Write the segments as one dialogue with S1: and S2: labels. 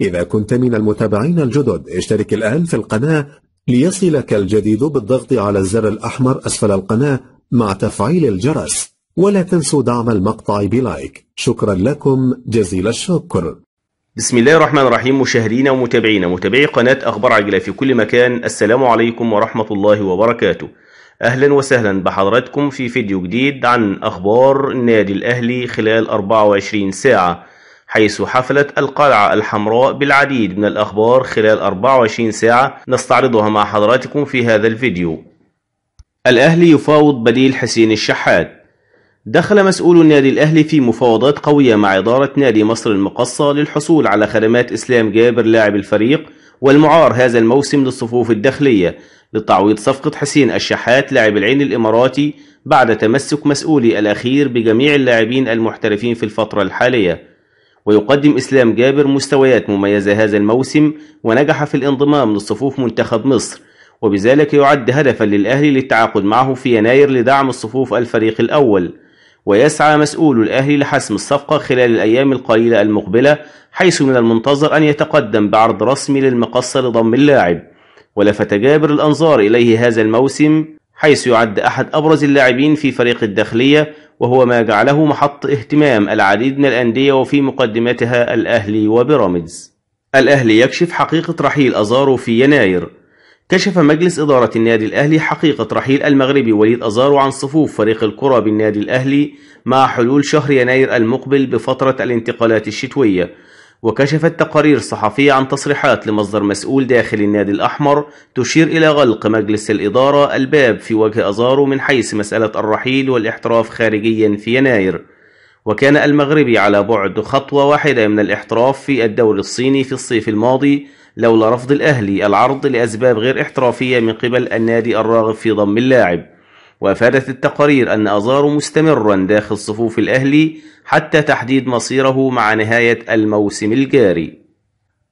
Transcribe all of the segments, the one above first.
S1: إذا كنت من المتابعين الجدد اشترك الآن في القناة ليصلك الجديد بالضغط على الزر الأحمر أسفل القناة مع تفعيل الجرس ولا تنسوا دعم المقطع بلايك شكرا لكم جزيل الشكر بسم الله الرحمن الرحيم مشاهدينا ومتابعينا متابعي قناة أخبار عجلة في كل مكان السلام عليكم ورحمة الله وبركاته أهلا وسهلا بحضراتكم في فيديو جديد عن أخبار النادي الأهلي خلال 24 ساعة حيث حفلت القلعة الحمراء بالعديد من الأخبار خلال 24 ساعة نستعرضها مع حضراتكم في هذا الفيديو الأهلي يفاوض بديل حسين الشحات دخل مسؤول النادي الأهلي في مفاوضات قوية مع إدارة نادي مصر المقصة للحصول على خدمات إسلام جابر لاعب الفريق والمعار هذا الموسم للصفوف الداخلية لتعويض صفقة حسين الشحات لاعب العين الإماراتي بعد تمسك مسؤولي الأخير بجميع اللاعبين المحترفين في الفترة الحالية ويقدم إسلام جابر مستويات مميزة هذا الموسم ونجح في الانضمام للصفوف منتخب مصر وبذلك يعد هدفا للأهلي للتعاقد معه في يناير لدعم الصفوف الفريق الأول ويسعى مسؤول الأهلي لحسم الصفقة خلال الأيام القليلة المقبلة حيث من المنتظر أن يتقدم بعرض رسمي للمقصة لضم اللاعب ولفت جابر الأنظار إليه هذا الموسم حيث يعد أحد أبرز اللاعبين في فريق الداخلية وهو ما جعله محط اهتمام العديد من الأندية وفي مقدمتها الأهلي وبيراميدز. الأهلي يكشف حقيقة رحيل أزارو في يناير. كشف مجلس إدارة النادي الأهلي حقيقة رحيل المغربي وليد أزارو عن صفوف فريق الكرة بالنادي الأهلي مع حلول شهر يناير المقبل بفترة الانتقالات الشتوية. وكشفت تقارير صحفية عن تصريحات لمصدر مسؤول داخل النادي الأحمر تشير إلى غلق مجلس الإدارة الباب في وجه أزارو من حيث مسألة الرحيل والاحتراف خارجيا في يناير وكان المغربي على بعد خطوة واحدة من الاحتراف في الدوري الصيني في الصيف الماضي لولا رفض الأهلي العرض لأسباب غير احترافية من قبل النادي الراغب في ضم اللاعب وأفادت التقارير أن أزارو مستمرا داخل صفوف الأهلي حتى تحديد مصيره مع نهاية الموسم الجاري.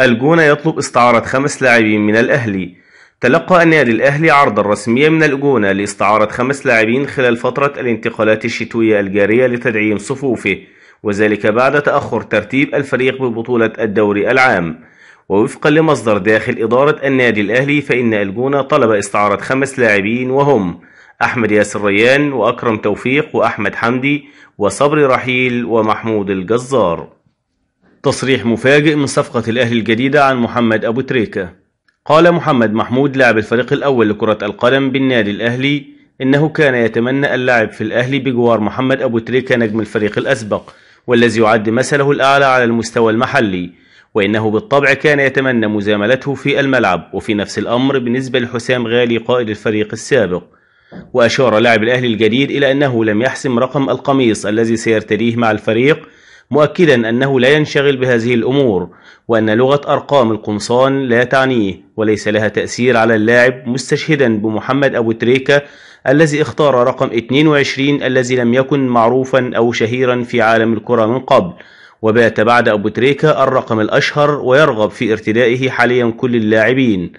S1: الجونة يطلب استعارة خمس لاعبين من الأهلي. تلقى النادي الأهلي عرضا رسميا من الجونة لاستعارة خمس لاعبين خلال فترة الانتقالات الشتوية الجارية لتدعيم صفوفه، وذلك بعد تأخر ترتيب الفريق ببطولة الدوري العام. ووفقا لمصدر داخل إدارة النادي الأهلي فإن الجونة طلب استعارة خمس لاعبين وهم أحمد ياسر ريان وأكرم توفيق وأحمد حمدي وصبري رحيل ومحمود الجزار تصريح مفاجئ من صفقة الأهلي الجديدة عن محمد أبو تريكة قال محمد محمود لاعب الفريق الأول لكرة القدم بالنادي الأهلي إنه كان يتمنى اللعب في الأهلي بجوار محمد أبو تريكة نجم الفريق الأسبق والذي يعد مثله الأعلى على المستوى المحلي وإنه بالطبع كان يتمنى مزاملته في الملعب وفي نفس الأمر بالنسبة لحسام غالي قائد الفريق السابق وأشار لاعب الأهلي الجديد إلى أنه لم يحسم رقم القميص الذي سيرتديه مع الفريق مؤكدا أنه لا ينشغل بهذه الأمور وأن لغة أرقام القمصان لا تعنيه وليس لها تأثير على اللاعب مستشهدا بمحمد أبو تريكة الذي اختار رقم 22 الذي لم يكن معروفا أو شهيرا في عالم الكرة من قبل وبات بعد أبو تريكة الرقم الأشهر ويرغب في ارتدائه حاليا كل اللاعبين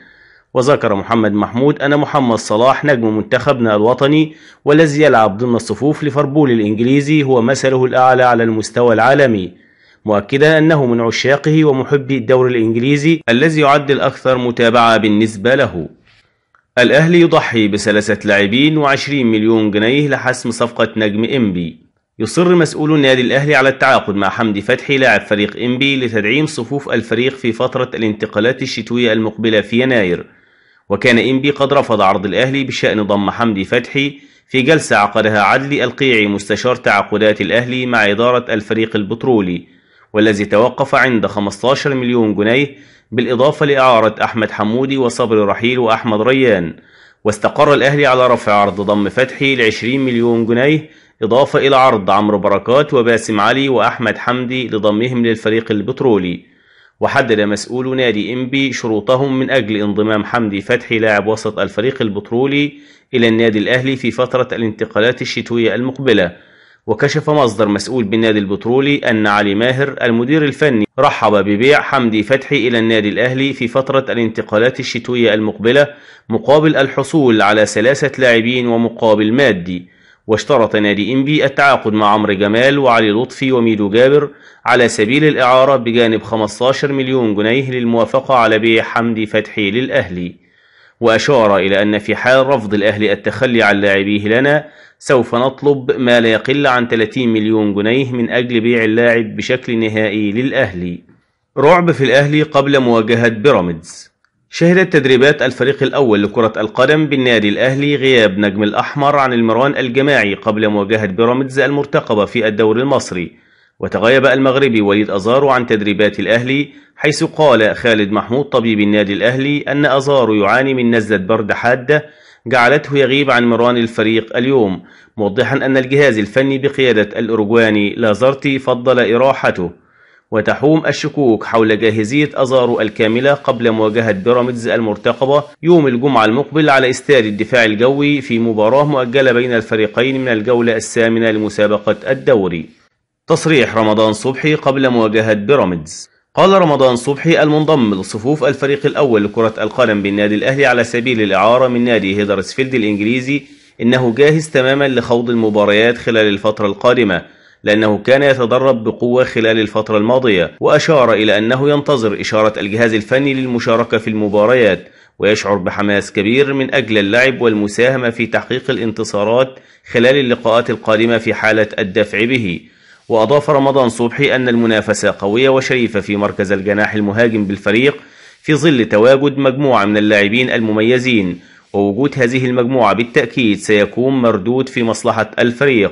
S1: وذكر محمد محمود أن محمد صلاح نجم منتخبنا الوطني والذي يلعب ضمن الصفوف ليفربول الإنجليزي هو مثله الأعلى على المستوى العالمي مؤكدا أنه من عشاقه ومحبي الدوري الإنجليزي الذي يعد الأكثر متابعة بالنسبة له الأهلي يضحي بثلاثة لاعبين وعشرين مليون جنيه لحسم صفقة نجم إمبي يصر مسؤول النادي الأهلي على التعاقد مع حمدي فتحي لاعب فريق إمبي لتدعيم صفوف الفريق في فترة الانتقالات الشتوية المقبلة في يناير وكان إنبي قد رفض عرض الأهلي بشأن ضم حمدي فتحي في جلسة عقدها عدلي القيعي مستشار تعاقدات الأهلي مع إدارة الفريق البترولي والذي توقف عند 15 مليون جنيه بالإضافة لإعارة أحمد حمودي وصبر رحيل وأحمد ريان واستقر الأهلي على رفع عرض ضم فتحي ل 20 مليون جنيه إضافة إلى عرض عمرو بركات وباسم علي وأحمد حمدي لضمهم للفريق البترولي وحدد مسؤول نادي إنبي شروطهم من أجل انضمام حمدي فتحي لاعب وسط الفريق البترولي إلى النادي الأهلي في فترة الانتقالات الشتوية المقبلة وكشف مصدر مسؤول بالنادي البترولي أن علي ماهر المدير الفني رحب ببيع حمدي فتحي إلى النادي الأهلي في فترة الانتقالات الشتوية المقبلة مقابل الحصول على ثلاثة لاعبين ومقابل مادي واشترط نادي إنبي التعاقد مع عمرو جمال وعلي لطفي وميدو جابر على سبيل الإعارة بجانب 15 مليون جنيه للموافقة على بيع حمدي فتحي للأهلي وأشار إلى أن في حال رفض الأهلي التخلي عن لاعبيه لنا سوف نطلب ما لا يقل عن 30 مليون جنيه من أجل بيع اللاعب بشكل نهائي للأهلي رعب في الأهلي قبل مواجهة بيراميدز شهدت تدريبات الفريق الأول لكرة القدم بالنادي الأهلي غياب نجم الأحمر عن المران الجماعي قبل مواجهة بيراميدز المرتقبة في الدوري المصري وتغيب المغربي وليد أزارو عن تدريبات الأهلي حيث قال خالد محمود طبيب النادي الأهلي أن أزارو يعاني من نزلة برد حادة جعلته يغيب عن مران الفريق اليوم موضحا أن الجهاز الفني بقيادة الأرجواني لازارتي فضل إراحته وتحوم الشكوك حول جاهزية أزارو الكاملة قبل مواجهة بيراميدز المرتقبة يوم الجمعة المقبل على استاد الدفاع الجوي في مباراة مؤجلة بين الفريقين من الجولة الثامنة لمسابقة الدوري. تصريح رمضان صبحي قبل مواجهة بيراميدز قال رمضان صبحي المنضم لصفوف الفريق الأول لكرة القدم بالنادي الأهلي على سبيل الإعارة من نادي هيدرسفيلد الإنجليزي إنه جاهز تماما لخوض المباريات خلال الفترة القادمة لأنه كان يتدرب بقوة خلال الفترة الماضية وأشار إلى أنه ينتظر إشارة الجهاز الفني للمشاركة في المباريات ويشعر بحماس كبير من أجل اللعب والمساهمة في تحقيق الانتصارات خلال اللقاءات القادمة في حالة الدفع به وأضاف رمضان صبحي أن المنافسة قوية وشريفة في مركز الجناح المهاجم بالفريق في ظل تواجد مجموعة من اللاعبين المميزين ووجود هذه المجموعة بالتأكيد سيكون مردود في مصلحة الفريق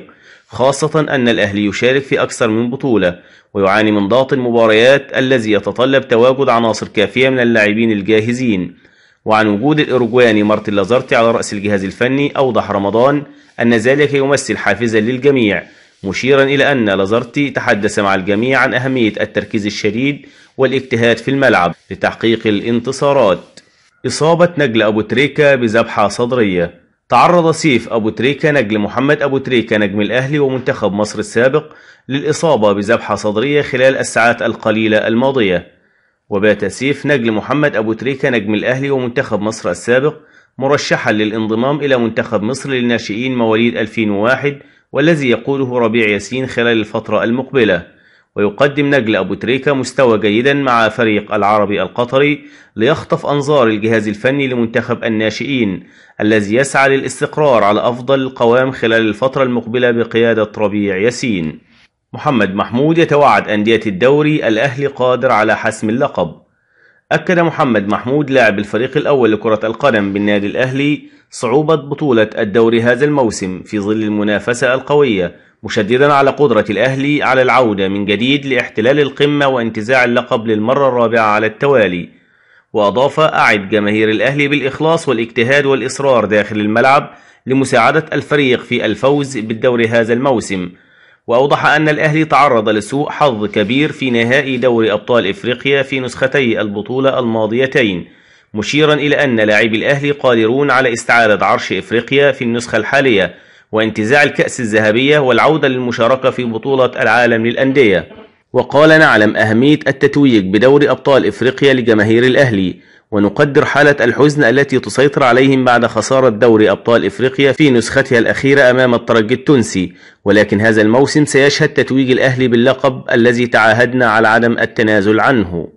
S1: خاصة أن الأهلي يشارك في أكثر من بطولة ويعاني من ضغط المباريات الذي يتطلب تواجد عناصر كافية من اللاعبين الجاهزين وعن وجود الإرجواني مارتن لازارتي على رأس الجهاز الفني أوضح رمضان أن ذلك يمثل حافزا للجميع مشيرا إلى أن لازارتي تحدث مع الجميع عن أهمية التركيز الشديد والاجتهاد في الملعب لتحقيق الانتصارات إصابة نجل أبو تريكة بذبحة صدرية تعرض سيف أبو تريكة نجل محمد أبو تريكة نجم الأهلي ومنتخب مصر السابق للإصابة بذبحة صدرية خلال الساعات القليلة الماضية وبات سيف نجل محمد أبو تريكة نجم الأهلي ومنتخب مصر السابق مرشحا للانضمام إلى منتخب مصر للناشئين مواليد 2001 والذي يقوده ربيع ياسين خلال الفترة المقبلة ويقدم نجل أبو تريكة مستوى جيدا مع فريق العربي القطري ليخطف أنظار الجهاز الفني لمنتخب الناشئين الذي يسعى للاستقرار على أفضل القوام خلال الفترة المقبلة بقيادة ربيع ياسين محمد محمود يتوعد أندية الدوري الأهلي قادر على حسم اللقب أكد محمد محمود لاعب الفريق الأول لكرة القدم بالنادي الأهلي صعوبة بطولة الدوري هذا الموسم في ظل المنافسة القوية مشددا على قدرة الأهلي على العودة من جديد لاحتلال القمة وانتزاع اللقب للمرة الرابعة على التوالي وأضاف أعد جماهير الأهلي بالإخلاص والاجتهاد والإصرار داخل الملعب لمساعدة الفريق في الفوز بالدوري هذا الموسم وأوضح أن الأهلي تعرض لسوء حظ كبير في نهائي دوري أبطال إفريقيا في نسختي البطولة الماضيتين مشيرا إلى أن لاعبي الأهلي قادرون على استعادة عرش إفريقيا في النسخة الحالية وانتزاع الكأس الذهبية والعودة للمشاركة في بطولة العالم للأندية وقال نعلم أهمية التتويج بدور أبطال إفريقيا لجماهير الأهلي ونقدر حالة الحزن التي تسيطر عليهم بعد خسارة دوري أبطال إفريقيا في نسختها الأخيرة أمام الترجي التونسي ولكن هذا الموسم سيشهد تتويج الأهلي باللقب الذي تعاهدنا على عدم التنازل عنه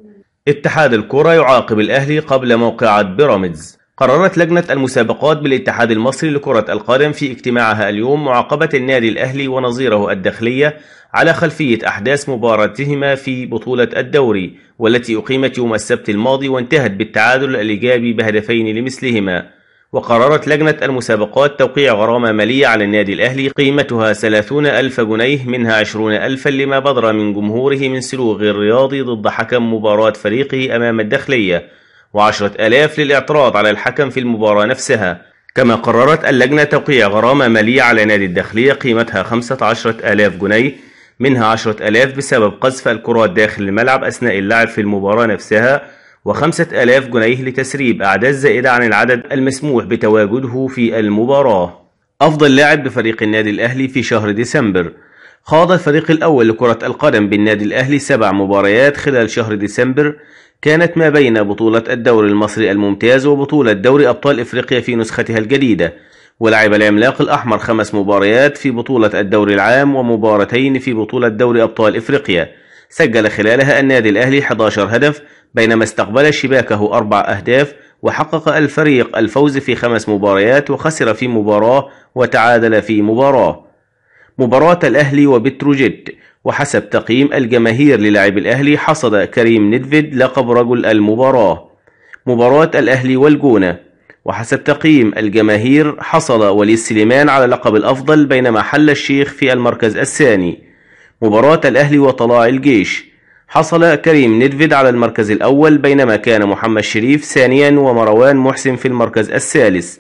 S1: اتحاد الكرة يعاقب الأهلي قبل موقعة بيراميدز قررت لجنة المسابقات بالاتحاد المصري لكرة القدم في اجتماعها اليوم معاقبة النادي الأهلي ونظيره الداخلية على خلفية أحداث مباراتهما في بطولة الدوري والتي أقيمت يوم السبت الماضي وانتهت بالتعادل الإيجابي بهدفين لمثلهما وقررت لجنة المسابقات توقيع غرامة مالية على النادي الأهلي قيمتها 30 ألف جنيه منها 20 ألفا لما بدر من جمهوره من سلوغ الرياضي ضد حكم مباراة فريقه أمام الداخلية وعشرة آلاف للاعتراض على الحكم في المباراة نفسها كما قررت اللجنة توقيع غرامة مالية على نادي الداخلية قيمتها خمسة عشرة آلاف جنيه منها عشرة آلاف بسبب قذف الكرات داخل الملعب أثناء اللعب في المباراة نفسها وخمسة آلاف جنيه لتسريب أعداد زائدة عن العدد المسموح بتواجده في المباراة أفضل لاعب بفريق النادي الأهلي في شهر ديسمبر خاض الفريق الأول لكرة القدم بالنادي الأهلي سبع مباريات خلال شهر ديسمبر كانت ما بين بطولة الدوري المصري الممتاز وبطولة دوري أبطال إفريقيا في نسختها الجديدة ولعب العملاق الأحمر خمس مباريات في بطولة الدوري العام ومباراتين في بطولة دوري أبطال إفريقيا سجل خلالها النادي الأهلي 11 هدف بينما استقبل شباكه أربع أهداف وحقق الفريق الفوز في خمس مباريات وخسر في مباراة وتعادل في مباراة مباراة الأهلي وبتروجيت وحسب تقييم الجماهير للاعب الأهلي حصد كريم ندفيد لقب رجل المباراة مباراة الأهلي والجونة وحسب تقييم الجماهير حصل وليد سليمان على لقب الأفضل بينما حل الشيخ في المركز الثاني مباراة الأهلي وطلاع الجيش حصل كريم ندفيد على المركز الأول بينما كان محمد شريف ثانيا ومروان محسن في المركز الثالث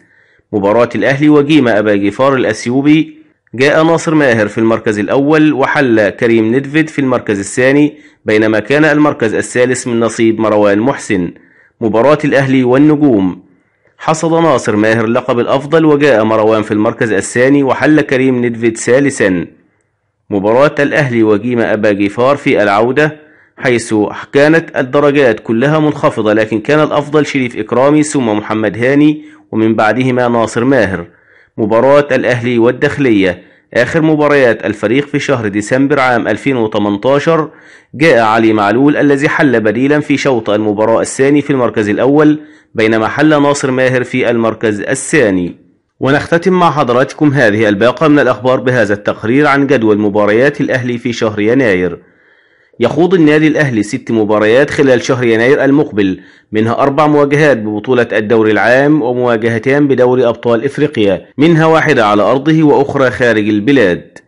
S1: مباراة الأهلي وجيمة أبا جفار الأثيوبي جاء ناصر ماهر في المركز الأول وحل كريم ندفيد في المركز الثاني بينما كان المركز الثالث من نصيب مروان محسن مباراة الأهلي والنجوم حصد ناصر ماهر لقب الأفضل وجاء مروان في المركز الثاني وحل كريم ندفيد ثالثا مباراة الأهلي وجيمة أبا جيفار في العودة حيث كانت الدرجات كلها منخفضة لكن كان الأفضل شريف إكرامي ثم محمد هاني ومن بعدهما ناصر ماهر مباراة الأهلي والداخلية آخر مباريات الفريق في شهر ديسمبر عام 2018 جاء علي معلول الذي حل بديلا في شوط المباراة الثاني في المركز الأول بينما حل ناصر ماهر في المركز الثاني ونختتم مع حضراتكم هذه الباقة من الأخبار بهذا التقرير عن جدول مباريات الأهلي في شهر يناير يخوض النادي الأهلي ست مباريات خلال شهر يناير المقبل منها أربع مواجهات ببطولة الدوري العام ومواجهتان بدوري أبطال إفريقيا منها واحدة على أرضه وأخرى خارج البلاد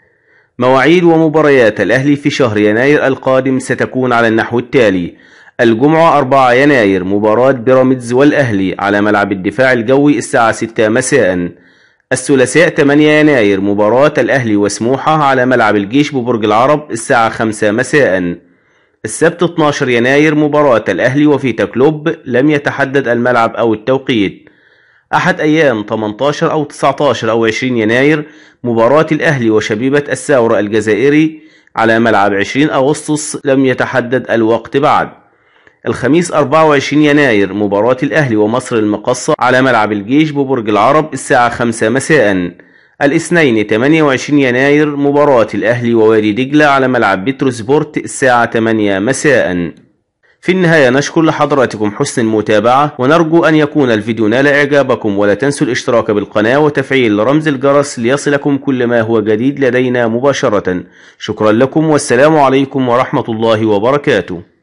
S1: مواعيد ومباريات الأهلي في شهر يناير القادم ستكون على النحو التالي الجمعة 4 يناير مباراة بيراميدز والأهلي على ملعب الدفاع الجوي الساعة 6 مساءً الثلاثاء 8 يناير مباراة الأهلي وسموحة على ملعب الجيش ببرج العرب الساعة 5 مساء السبت 12 يناير مباراة الأهلي وفيتا كلوب لم يتحدد الملعب أو التوقيت أحد أيام 18 أو 19 أو 20 يناير مباراة الأهلي وشبيبة الثورة الجزائري على ملعب 20 أغسطس لم يتحدد الوقت بعد الخميس 24 يناير مباراة الأهلي ومصر المقصة على ملعب الجيش ببرج العرب الساعة 5 مساء الاثنين 28 يناير مباراة الأهلي ووادي دجلة على ملعب بيترو سبورت الساعة 8 مساء في النهاية نشكر لحضراتكم حسن المتابعة ونرجو أن يكون الفيديو نال إعجابكم ولا تنسوا الاشتراك بالقناة وتفعيل رمز الجرس ليصلكم كل ما هو جديد لدينا مباشرة شكرا لكم والسلام عليكم ورحمة الله وبركاته